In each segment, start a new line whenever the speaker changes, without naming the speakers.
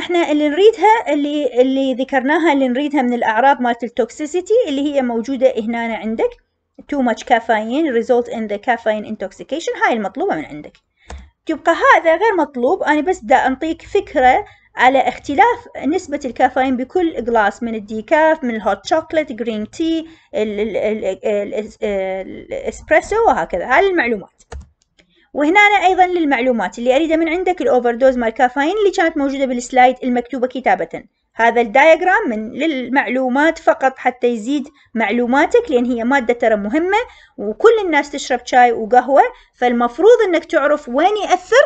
احنا اللي نريدها اللي اللي ذكرناها اللي نريدها من الاعراض مالت التوكسيسيتي اللي هي موجوده هنا عندك too much caffeine result in the caffeine intoxication هاي المطلوبه من عندك تبقى هذا غير مطلوب انا بس دا انطيك فكره على اختلاف نسبة الكافيين بكل إقلاص من الديكاف من الهوت شوكلت جرين تي الإسبريسو وهكذا هاي المعلومات وهنا أنا أيضا للمعلومات اللي أريده من عندك الأوفر دوز مال كافيين اللي كانت موجودة بالسلايد المكتوبة كتابة هذا الدايجرام من للمعلومات فقط حتى يزيد معلوماتك لأن هي مادة ترى مهمة وكل الناس تشرب شاي وقهوة فالمفروض أنك تعرف وين يأثر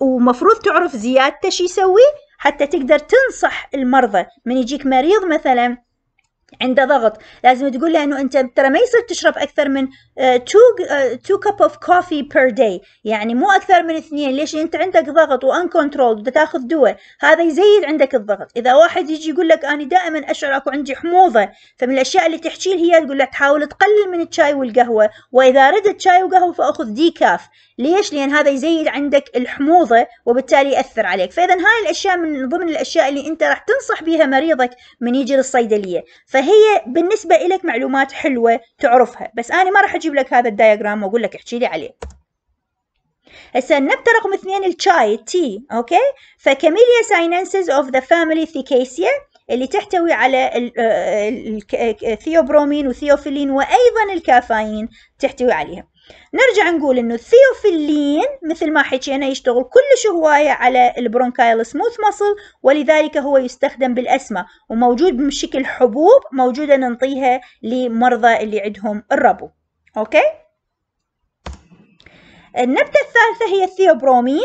ومفروض تعرف زيادته شو يسوي حتى تقدر تنصح المرضى من يجيك مريض مثلا عنده ضغط لازم تقول له انه انت ترى ما يصير تشرب اكثر من 2 2 كاب اوف كوفي بير داي يعني مو اكثر من اثنين ليش انت عندك ضغط وان كنترول تاخذ دواء هذا يزيد عندك الضغط اذا واحد يجي يقول لك انا دائما اشعر اكو عندي حموضه فمن الاشياء اللي تحكي هي تقول له تحاول تقلل من الشاي والقهوه واذا ردت شاي وقهوه فاخذ ديكاف ليش لان هذا يزيد عندك الحموضه وبالتالي ياثر عليك فاذا هاي الاشياء من ضمن الاشياء اللي انت راح تنصح بها مريضك من يجي للصيدليه ف هي بالنسبة إلك معلومات حلوة تعرفها بس أنا ما راح أجيب لك هذا الدياجرام وأقول لك احكي لي عليه هسه النبتة رقم اثنين الشاي تي اوكي فكاميليا سايننسز اوف ذا فاميلي ثيكيسيا اللي تحتوي على الثيوبرومين آه، وثيوفيلين وايضا الكافيين تحتوي عليهم نرجع نقول انه الثيوفيلين مثل ما حكينا يشتغل كلش هواية على البرونكايل سموث مصل ولذلك هو يستخدم بالأسمة وموجود بشكل حبوب موجودة ننطيها لمرضى اللي عندهم الربو اوكي النبتة الثالثة هي الثيوبرومين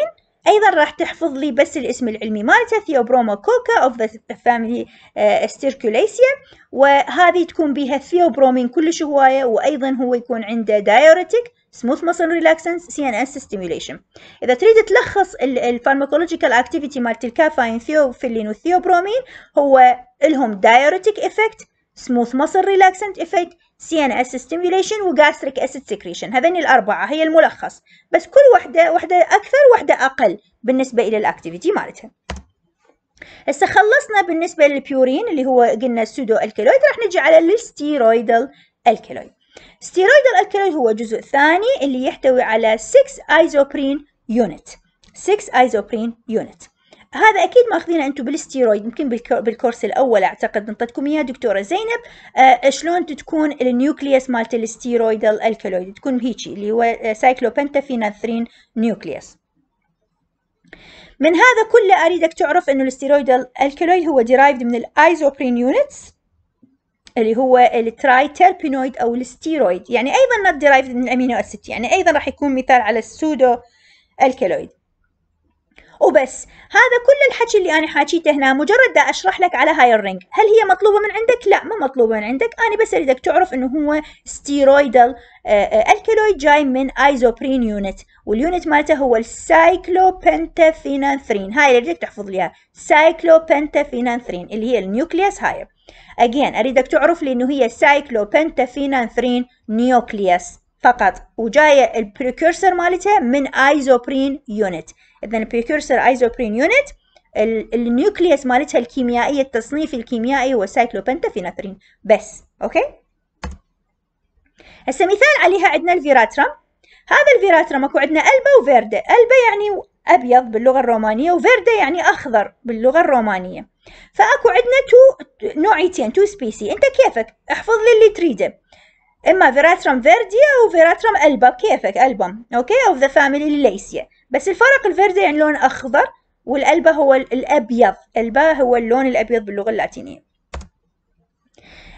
أيضا راح تحفظ لي بس الاسم العلمي مالته ثيوبروما كوكا أوف ذا فاميلي استركوليسيا وهذه تكون بها ثيوبرومين كلش هواية وأيضا هو يكون عنده دايوريتيك سموث مسل ريلاكسنس سي ان اس ستيميوليشن اذا تريد تلخص الفارماكولوجيكال اكتيفيتي مالت الكافاين ثيوفيلين والثيوبرومين هو الهم دايوريتيك افكت smooth muscle relaxant effect CNS stimulation وgastric acid secretion هذين الأربعة هي الملخص بس كل وحدة وحدة أكثر وحدة أقل بالنسبة إلى الأكتيفيتي مالتها هسه خلصنا بالنسبة للبيورين اللي هو قلنا السودو الكالويد راح نجي على الستيرويدال الكالويد ستيرويدال الكالويد هو جزء ثاني اللي يحتوي على 6 ايزوبرين يونت 6 ايزوبرين يونت هذا اكيد ماخذينه انتم بالستيرويد يمكن بالكورس الاول اعتقد نطتكم اياه دكتوره زينب آه،, آه شلون تكون النيوكليس مالت الستيرويدال الكالويد تكون هيجي اللي هو آه، سايكلوبنتافيناثرين نيوكليس من هذا كله اريدك تعرف انه الستيرويدال الكالويد هو ديرايفد من الايزوبرين يونتس اللي هو التراي تيربينويد او الستيرويد يعني ايضا نوت ديرايفد من الامينو اسيد يعني ايضا راح يكون مثال على السودو الكالويد وبس هذا كل الحكي اللي أنا حاكيته هنا مجرد دا أشرح لك على هاي الرينج هل هي مطلوبة من عندك؟ لا ما مطلوبة من عندك أنا بس أريدك تعرف أنه هو ستيرويدال الكالويد آه، آه، جاي من ايزوبرين يونت واليونت مالته هو السايكلوبنتافينانثرين هاي اللي بدك تحفظ ليها سايكلوبنتافينانثرين اللي هي النيوكليس هاي اجين اريدك تعرف لي انه هي سايكلوبنتافينانثرين نيوكليس فقط وجايه البريكورسر مالتها من ايزوبرين يونت اذا البريكورسر ايزوبرين يونت النيوكليس مالتها الكيميائيه التصنيف الكيميائي هو سايكلوبنتافينافرين بس اوكي هسه مثال عليها عندنا الفيراترم هذا الفيراترم اكو عندنا البا وفيردا البا يعني ابيض باللغه الرومانيه وفيردا يعني اخضر باللغه الرومانيه فاكو عندنا تو نوعيتين تو سبيسي انت كيفك احفظ لي اللي تريده اما فيراترم فيردي او فيراترم البا كيفك البم اوكي اوف ذا فاميلي ليسيا بس الفرق الفيردي يعني لون اخضر والالبا هو الابيض البا هو اللون الابيض باللغه اللاتينيه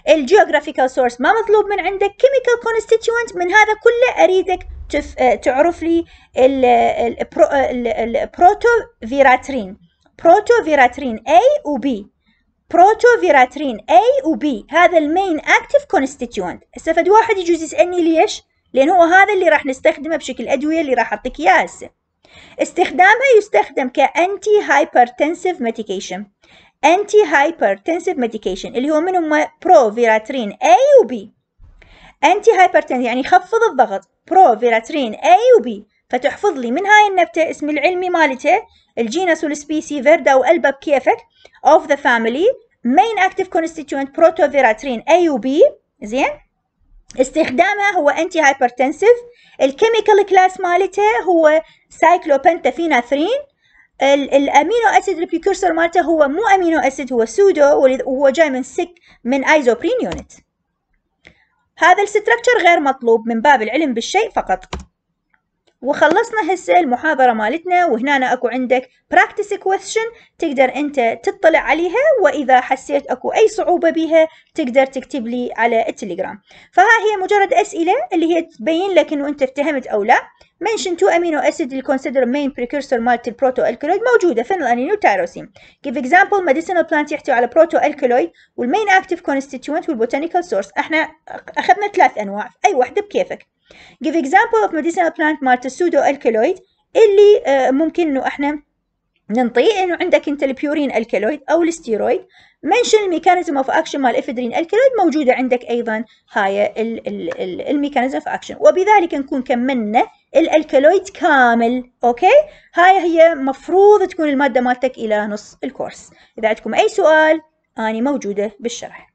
الجيوغرافيكال سورس ما مطلوب من عندك كيميكال كونستيتيوينت من هذا كله اريدك تف... آه، تعرف لي البروتو فيراترين بروتو فيراترين A و B بروتوفيراترين A و B هذا المين اكتف كونستيتيونت استفد واحد يجوز يسالني ليش؟ لان هو هذا اللي راح نستخدمه بشكل ادويه اللي راح اعطيك ياس هسه استخدامها يستخدم كانتي هايبرتنسيف ميديكيشن انتي هايبرتنسيف ميديكيشن اللي هو منهم بروفيراترين A و B انتي هايبرتنسيف يعني يخفض الضغط بروفيراترين A و B فتحفظ لي من هاي النبتة اسم العلمي مالته الجينس والسبيسي فيردا وقلبه بكيفك of the family main active constituent بروتوفيراترين A و B زين استخدامه هو انتي هايبرتنسيف الكيميكال كلاس مالته هو سايكلوبنتافيناثرين الامينو اسيد البريكورسر مالته هو مو امينو اسيد هو سودو وهو جاي من سك من ايزوبرين يونت هذا الستركتشر غير مطلوب من باب العلم بالشيء فقط وخلصنا هسه المحاضرة مالتنا وهنا اكو عندك practice question تقدر انت تطلع عليها واذا حسيت اكو اي صعوبة بيها تقدر تكتب لي على التليجرام فها هي مجرد اسئلة اللي هي تبين لك انه انت افتهمت او لا mention two amino acid اللي consider main precursor مالت البروتو الكلويد موجودة فينيلانين وتايروسين give example medicinal plant يحتوي على بروتو الكلويد والمين active constituent والبوتانيكال source احنا اخذنا ثلاث انواع اي واحدة بكيفك Give example of medicinal plant مالت السودو الكالويد اللي آه، ممكن انه احنا ننطيه انه عندك انت البيورين الكالويد او الستيرويد منشن الميكانيزم اوف اكشن مال افيدرين الكالويد موجوده عندك ايضا هاي الميكانيزم اوف اكشن وبذلك نكون كملنا الالكالويد كامل اوكي هاي هي مفروض تكون الماده مالتك الى نص الكورس اذا عندكم اي سؤال اني موجوده بالشرح